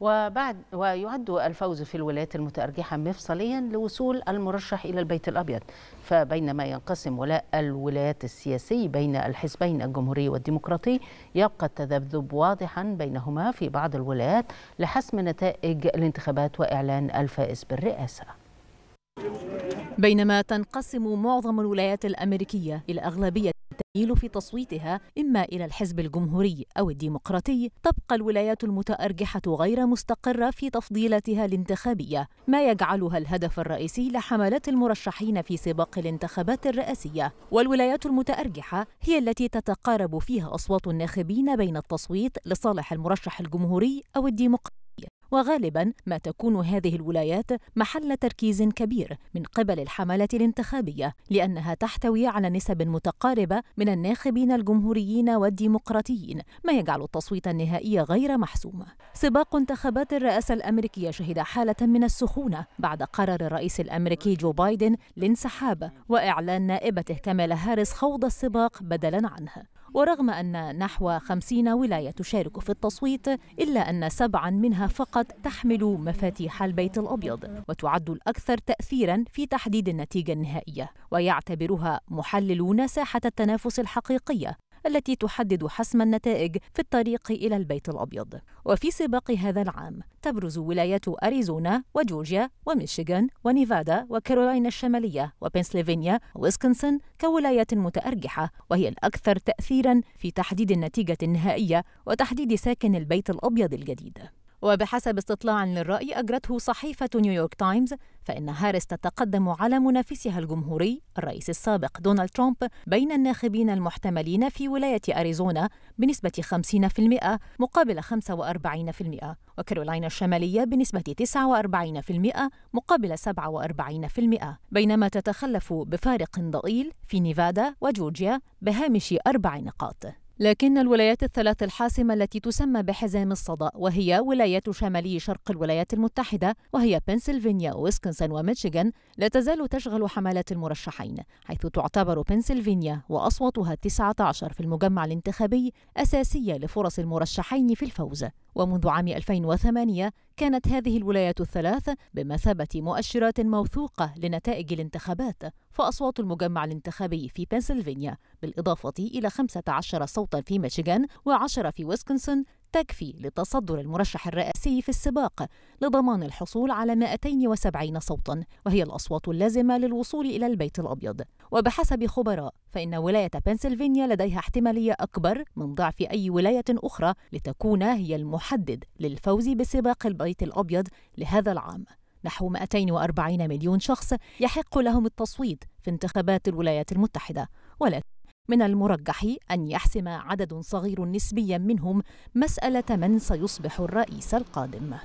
وبعد ويعد الفوز في الولايات المتأرجحة مفصليا لوصول المرشح إلى البيت الأبيض فبينما ينقسم ولاء الولايات السياسي بين الحزبين الجمهوري والديمقراطي يبقى التذبذب واضحا بينهما في بعض الولايات لحسم نتائج الانتخابات وإعلان الفائز بالرئاسة بينما تنقسم معظم الولايات الأمريكية إلى أغلبية تميل في تصويتها إما إلى الحزب الجمهوري أو الديمقراطي تبقى الولايات المتأرجحة غير مستقرة في تفضيلاتها الانتخابية ما يجعلها الهدف الرئيسي لحملات المرشحين في سباق الانتخابات الرئاسية والولايات المتأرجحة هي التي تتقارب فيها أصوات الناخبين بين التصويت لصالح المرشح الجمهوري أو الديمقراطي وغالبا ما تكون هذه الولايات محل تركيز كبير من قبل الحملة الانتخابية لأنها تحتوي على نسب متقاربة من الناخبين الجمهوريين والديمقراطيين ما يجعل التصويت النهائي غير محسوم سباق انتخابات الرئاسة الأمريكية شهد حالة من السخونة بعد قرار الرئيس الأمريكي جو بايدن الانسحاب وإعلان نائبته كامالا هاريس خوض السباق بدلا عنه ورغم أن نحو 50 ولاية تشارك في التصويت إلا أن سبعا منها فقط فقط تحمل مفاتيح البيت الأبيض وتعد الأكثر تأثيرا في تحديد النتيجة النهائية ويعتبرها محللون ساحة التنافس الحقيقية التي تحدد حسم النتائج في الطريق إلى البيت الأبيض وفي سباق هذا العام تبرز ولايات أريزونا وجورجيا وميشيغان ونيفادا وكارولاينا الشمالية وبنسلفانيا وويسكنسن كولايات متأرجحة وهي الأكثر تأثيرا في تحديد النتيجة النهائية وتحديد ساكن البيت الأبيض الجديد وبحسب استطلاع للرأي أجرته صحيفة نيويورك تايمز فإن هاريس تتقدم على منافسها الجمهوري الرئيس السابق دونالد ترامب بين الناخبين المحتملين في ولاية أريزونا بنسبة 50% مقابل 45% وكارولاينا الشمالية بنسبة 49% مقابل 47% بينما تتخلف بفارق ضئيل في نيفادا وجورجيا بهامش أربع نقاط لكن الولايات الثلاث الحاسمة التي تسمى بحزام الصدأ وهي ولايات شمالي شرق الولايات المتحدة وهي بنسلفانيا وويسكنسن وميشيغان لا تزال تشغل حملات المرشحين حيث تعتبر بنسلفانيا وأصواتها 19 في المجمع الانتخابي أساسية لفرص المرشحين في الفوز ومنذ عام 2008 كانت هذه الولايات الثلاث بمثابة مؤشرات موثوقة لنتائج الانتخابات فأصوات المجمع الانتخابي في بنسلفانيا بالإضافة إلى 15 صوتا في ميشيغان و10 في ويسكونسن تكفي لتصدر المرشح الرئاسي في السباق لضمان الحصول على 270 صوتا وهي الأصوات اللازمة للوصول إلى البيت الأبيض وبحسب خبراء فإن ولاية بنسلفانيا لديها احتمالية أكبر من ضعف أي ولاية أخرى لتكون هي المحدد للفوز بسباق البيت الأبيض لهذا العام نحو 240 مليون شخص يحق لهم التصويت في انتخابات الولايات المتحدة ولكن من المرجح أن يحسم عدد صغير نسبيا منهم مسألة من سيصبح الرئيس القادم